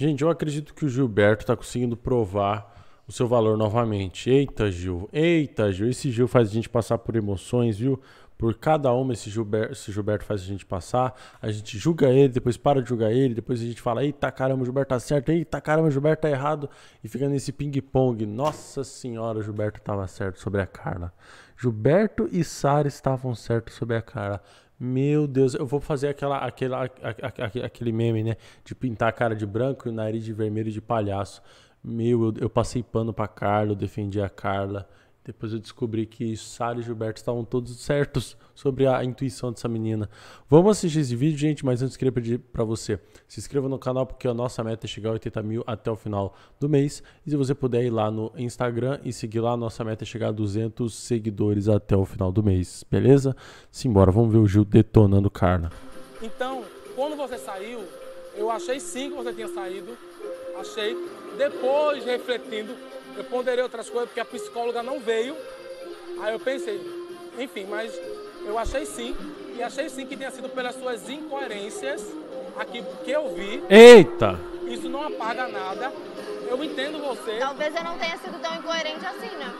Gente, eu acredito que o Gilberto está conseguindo provar o seu valor novamente. Eita, Gil. Eita, Gil. Esse Gil faz a gente passar por emoções, viu? Por cada uma esse Gilberto, esse Gilberto faz a gente passar. A gente julga ele, depois para de julgar ele, depois a gente fala, eita caramba, o Gilberto tá certo, eita caramba, o Gilberto tá errado. E fica nesse ping-pong. Nossa senhora, o Gilberto tava certo sobre a Carla. Gilberto e Sara estavam certos sobre a Carla. Meu Deus, eu vou fazer aquela, aquela, aquele, aquele meme, né? De pintar a cara de branco e o nariz de vermelho de palhaço. Meu, eu, eu passei pano pra Carla, eu defendi a Carla. Depois eu descobri que Sara e Gilberto estavam todos certos sobre a intuição dessa menina. Vamos assistir esse vídeo, gente, mas antes queria pedir para você, se inscreva no canal porque a nossa meta é chegar a 80 mil até o final do mês. E se você puder ir lá no Instagram e seguir lá, a nossa meta é chegar a 200 seguidores até o final do mês, beleza? Simbora, vamos ver o Gil detonando carne. Então, quando você saiu, eu achei sim que você tinha saído, achei. Depois, refletindo, eu ponderei outras coisas porque a psicóloga não veio. Aí eu pensei, enfim, mas eu achei sim. E achei sim que tenha sido pelas suas incoerências aqui que eu vi. Eita! Isso não apaga nada. Eu entendo você. Talvez eu não tenha sido tão incoerente assim, né?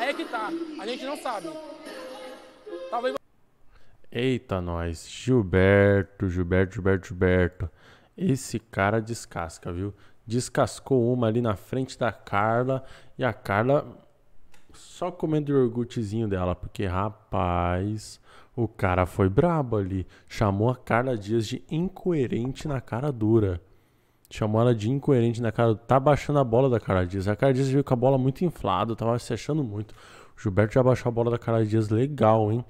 é, é que tá. A gente não sabe. Talvez. Eita, nós. Gilberto, Gilberto, Gilberto, Gilberto. Esse cara descasca, viu? descascou uma ali na frente da Carla. E a Carla só comendo o iogurtezinho dela, porque rapaz, o cara foi brabo ali. Chamou a Carla Dias de incoerente na cara dura. Chamou ela de incoerente na cara. Tá baixando a bola da Carla Dias. A Carla Dias veio com a bola muito inflada, tava se achando muito. O Gilberto já baixou a bola da Carla Dias legal, hein?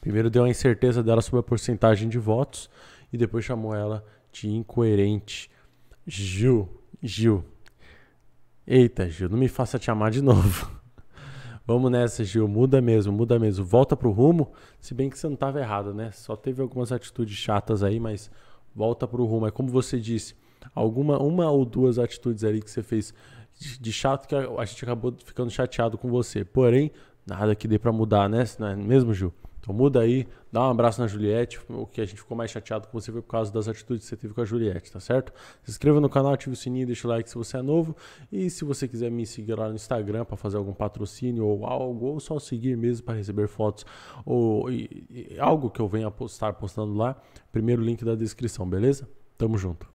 Primeiro deu a incerteza dela sobre a porcentagem de votos e depois chamou ela de incoerente. Gil, Gil. Eita, Gil, não me faça te amar de novo. Vamos nessa, Gil. Muda mesmo, muda mesmo. Volta pro rumo. Se bem que você não estava errado, né? Só teve algumas atitudes chatas aí, mas volta pro rumo. É como você disse, alguma uma ou duas atitudes ali que você fez de chato que a gente acabou ficando chateado com você. Porém, nada que dê para mudar, né? Não é mesmo, Gil? Então muda aí, dá um abraço na Juliette. O que a gente ficou mais chateado com você foi por causa das atitudes que você teve com a Juliette, tá certo? Se inscreva no canal, ative o sininho, deixa o like se você é novo. E se você quiser me seguir lá no Instagram para fazer algum patrocínio ou algo, ou só seguir mesmo para receber fotos ou e, e, algo que eu venha postar postando lá, primeiro link da descrição, beleza? Tamo junto.